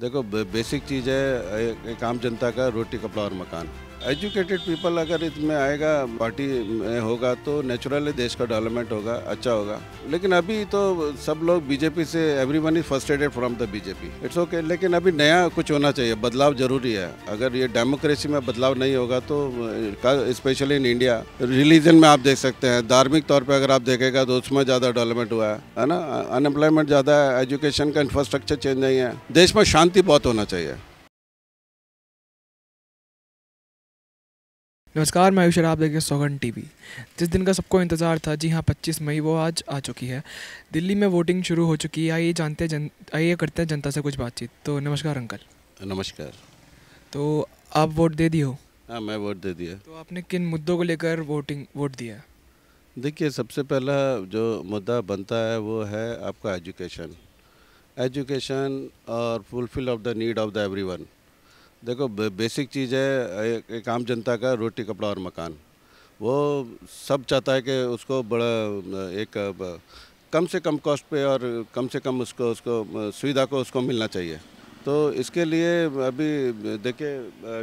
देखो बेसिक चीज़ है एक आम जनता का रोटी कपड़ा और मकान एजुकेटेड पीपल अगर इसमें आएगा पार्टी में होगा तो नेचुरली देश का डेवलपमेंट होगा अच्छा होगा लेकिन अभी तो सब लोग बीजेपी से everyone is frustrated from the BJP it's okay लेकिन अभी नया कुछ होना चाहिए बदलाव जरूरी है अगर ये डेमोक्रेसी में बदलाव नहीं होगा तो स्पेशली इन इंडिया रिलीजन में आप देख सकते हैं धार्मिक तौर पर अगर आप देखेगा तो उसमें ज़्यादा डेवलपमेंट हुआ है ना अनएम्प्लॉयमेंट ज़्यादा है एजुकेशन का इंफ्रास्ट्रक्चर चेंज नहीं है देश में शांति बहुत होना चाहिए नमस्कार मैं आयुष आप देखिए सौगन टीवी जिस दिन का सबको इंतज़ार था जी हाँ 25 मई वो आज आ चुकी है दिल्ली में वोटिंग शुरू हो चुकी है आइए जानते हैं जन आइए करते हैं जनता से कुछ बातचीत तो नमस्कार अंकल नमस्कार तो आप वोट दे दिए हो हाँ मैं वोट दे दिया तो आपने किन मुद्दों को लेकर वोटिंग वोट दिया देखिए सबसे पहला जो मुद्दा बनता है वो है आपका एजुकेशन एजुकेशन और fulfil of the need of the every देखो बेसिक चीज़ है एक, एक आम जनता का रोटी कपड़ा और मकान वो सब चाहता है कि उसको बड़ा एक कम से कम कॉस्ट पे और कम से कम उसको उसको सुविधा को उसको मिलना चाहिए तो इसके लिए अभी देखिए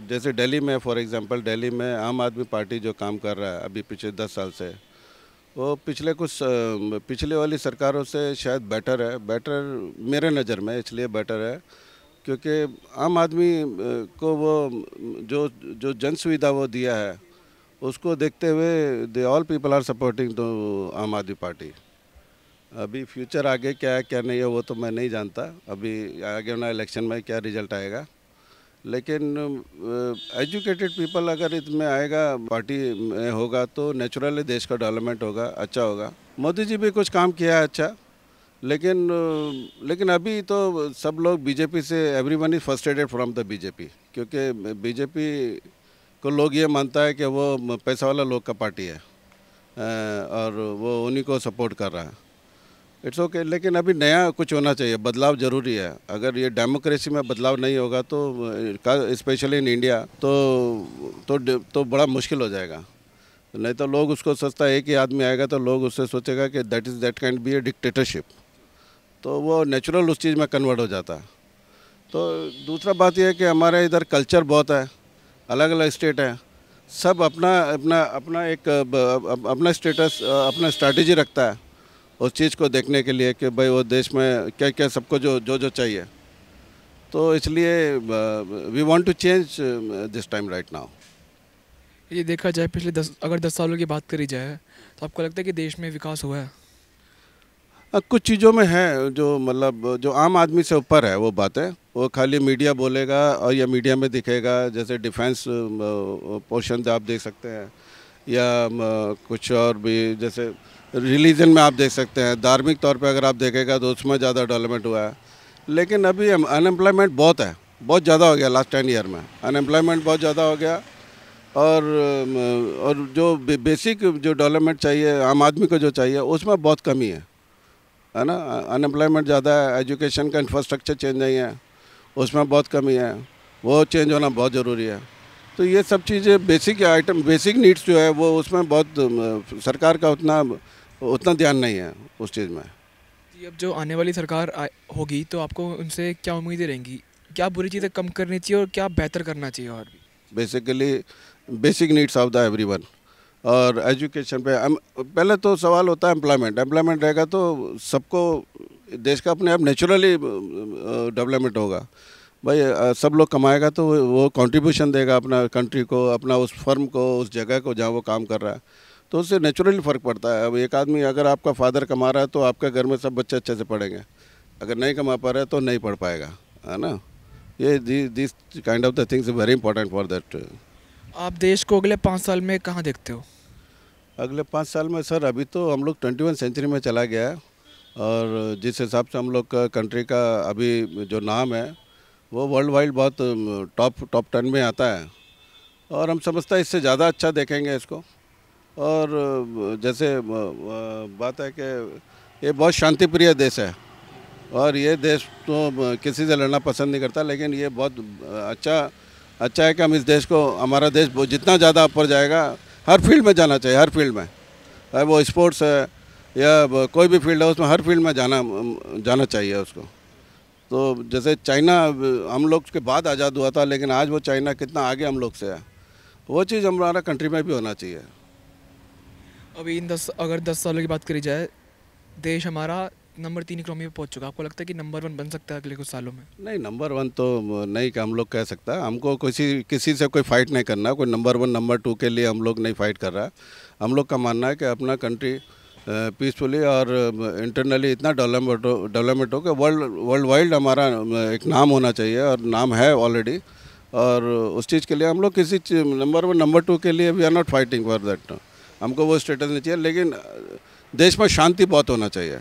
जैसे दिल्ली में फॉर एग्जांपल दिल्ली में आम आदमी पार्टी जो काम कर रहा है अभी पिछले दस साल से वो पिछले कुछ पिछले वाली सरकारों से शायद बेटर है बेटर मेरे नज़र में इसलिए बेटर है क्योंकि आम आदमी को वो जो जो जन सुविधा वो दिया है उसको देखते हुए they all people are supporting to Aam Aadmi party अभी फ्यूचर आगे क्या है क्या नहीं है वो तो मैं नहीं जानता अभी आगे ना इलेक्शन में क्या रिजल्ट आएगा लेकिन एजुकेटेड पीपल अगर इसमें आएगा पार्टी में होगा तो नेचुरली देश का डेवलपमेंट होगा अच्छा होगा मोदी जी भी कुछ काम किया है अच्छा लेकिन लेकिन अभी तो सब लोग बीजेपी से everyone is frustrated from the BJP क्योंकि बीजेपी को लोग ये मानता है कि वो पैसा वाला लोग का पार्टी है और वो उन्हीं को सपोर्ट कर रहा है इट्स ओके लेकिन अभी नया कुछ होना चाहिए बदलाव ज़रूरी है अगर ये डेमोक्रेसी में बदलाव नहीं होगा तो स्पेशली इन इंडिया तो तो तो बड़ा मुश्किल हो जाएगा नहीं तो लोग उसको सोचता है कि आदमी आएगा तो लोग उससे सोचेगा कि that is that can't be a dictatorship तो वो नेचुरल उस चीज़ में कन्वर्ट हो जाता है तो दूसरा बात यह है कि हमारे इधर कल्चर बहुत है अलग अलग स्टेट हैं सब अपना अपना अपना एक अपना स्टेटस अपना स्ट्रैटेजी रखता है उस चीज़ को देखने के लिए कि भाई वो देश में क्या क्या सबको जो जो जो चाहिए तो इसलिए we want to change this time right now ये देखा जाए पिछले दस अगर दस सालों की बात करी जाए तो आपको लगता है कि देश में विकास हुआ है कुछ चीज़ों में है जो मतलब जो आम आदमी से ऊपर है वो बातें वो खाली मीडिया बोलेगा और या मीडिया में दिखेगा जैसे डिफेंस पोर्शन आप देख सकते हैं या कुछ और भी जैसे रिलीजन में आप देख सकते हैं धार्मिक तौर पे अगर आप देखेगा तो उसमें ज़्यादा डेवलपमेंट हुआ है लेकिन अभी अनएम्प्लॉयमेंट बहुत है बहुत ज़्यादा हो गया लास्ट टेन ईयर में अनएम्प्लॉयमेंट बहुत ज़्यादा हो गया और और जो बेसिक जो डेवलपमेंट चाहिए आम आदमी को जो चाहिए उसमें बहुत कमी है है ना अनएम्प्लॉयमेंट ज़्यादा है एजुकेशन का इंफ्रास्ट्रक्चर चेंज नहीं है उसमें बहुत कमी है वो चेंज होना बहुत ज़रूरी है तो ये सब चीज़ें बेसिक आइटम बेसिक नीड्स जो है वो उसमें बहुत सरकार का उतना उतना ध्यान नहीं है उस चीज़ में जी अब जो आने वाली सरकार होगी तो आपको उनसे क्या उम्मीदें रहेंगी क्या बुरी चीज़ें कम करनी चाहिए और क्या बेहतर करना चाहिए और भी basically basic needs of the everyone और एजुकेशन पे पहले तो सवाल होता है एम्प्लॉयमेंट एम्प्लॉयमेंट रहेगा तो सबको देश का अपने आप नेचुरली डेवलपमेंट होगा भाई सब लोग कमाएगा तो वो कंट्रीब्यूशन देगा अपना कंट्री को अपना उस फर्म को उस जगह को जहाँ वो काम कर रहा है तो उससे नेचुरली फ़र्क पड़ता है अब एक आदमी अगर आपका फादर कमा रहा है तो आपके घर में सब बच्चे अच्छे से पढ़ेंगे अगर नहीं कमा पा रहा है तो नहीं पढ़ पाएगा है ना ये this kind of the things very important for that आप देश को अगले पाँच साल में कहाँ देखते हो अगले पाँच साल में सर अभी तो हम लोग ट्वेंटी वन सेंचुरी में चला गया है और जिस हिसाब से हम लोग का कंट्री का अभी जो नाम है वो वर्ल्ड वाइड बहुत टॉप टॉप टेन में आता है और हम समझता है इससे ज़्यादा अच्छा देखेंगे इसको और जैसे बात है कि ये बहुत शांतिप्रिय देश है और ये देश तो किसी से लड़ना पसंद नहीं करता लेकिन ये बहुत अच्छा अच्छा है कि हम इस देश को हमारा देश जितना ज़्यादा ऊपर जाएगा हर फील्ड में जाना चाहिए हर फील्ड में चाहे वो स्पोर्ट्स है या कोई भी फील्ड है उसमें हर फील्ड में जाना जाना चाहिए उसको तो जैसे चाइना हम लोग के बाद आज़ाद हुआ था लेकिन आज वो चाइना कितना आगे हम लोग से है वो चीज़ हमारा कंट्री में भी होना चाहिए अभी इन दस अगर दस सालों की बात करी जाए देश हमारा नंबर तीन इकोनॉमी पे पहुंच चुका आपको लगता है कि नंबर वन बन सकता है अगले कुछ सालों में नहीं नंबर वन तो नहीं हम लोग कह सकता हमको किसी किसी से कोई फाइट नहीं करना कोई नंबर वन नंबर टू के लिए हम लोग नहीं फाइट कर रहा हम लोग का मानना है कि अपना कंट्री पीसफुली और इंटरनली इतना डेवलपमेंट हो डेवलपमेंट हो कि वर्ल्ड वर्ल्ड वाइड हमारा एक नाम होना चाहिए और नाम है ऑलरेडी और उस चीज़ के लिए हम लोग किसी नंबर वन नंबर टू के लिए we are not fighting for that हमको वो स्टेटस नहीं चाहिए लेकिन देश में शांति बहुत होना चाहिए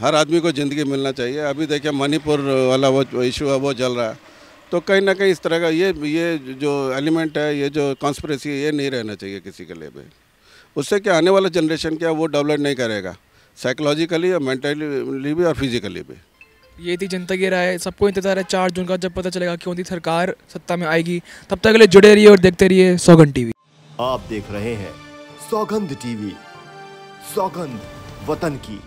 हर आदमी को ज़िंदगी मिलना चाहिए अभी देखिए मणिपुर वाला वो इशू है वो चल रहा है तो कहीं ना कहीं इस तरह का ये ये जो एलिमेंट है ये जो कॉन्स्परेसी है ये नहीं रहना चाहिए किसी के लिए भी उससे क्या आने वाला जनरेशन क्या वो डेवलप नहीं करेगा साइकोलॉजिकली और मेंटली भी और फिजिकली भी ये थी जनता की राय सबको इंतजार है चार जून का जब पता चलेगा क्यों थी सरकार सत्ता में आएगी तब तक अगले जुड़े रहिए और देखते रहिए सौगंध टीवी आप देख रहे हैं सौगंध टीवी सौगंध वतन की